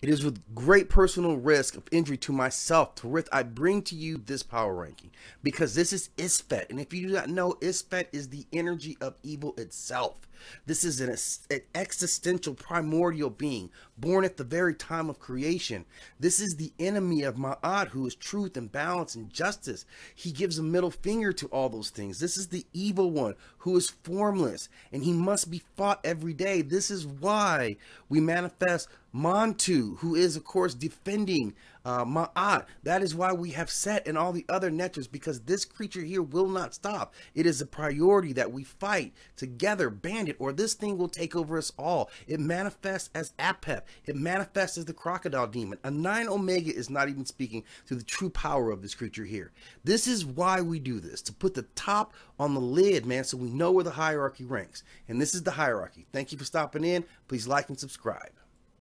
It is with great personal risk of injury to myself, Tarith, I bring to you this power ranking because this is Isfet. And if you do not know, Isfet is the energy of evil itself. This is an, an existential primordial being born at the very time of creation. This is the enemy of Ma'at, who is truth and balance and justice. He gives a middle finger to all those things. This is the evil one who is formless and he must be fought every day. This is why we manifest Montu who is, of course, defending uh, Ma'at. That is why we have Set and all the other Netras, because this creature here will not stop. It is a priority that we fight together, bandit, or this thing will take over us all. It manifests as Apep. It manifests as the crocodile demon. A 9 Omega is not even speaking to the true power of this creature here. This is why we do this, to put the top on the lid, man, so we know where the hierarchy ranks. And this is the hierarchy. Thank you for stopping in. Please like and subscribe.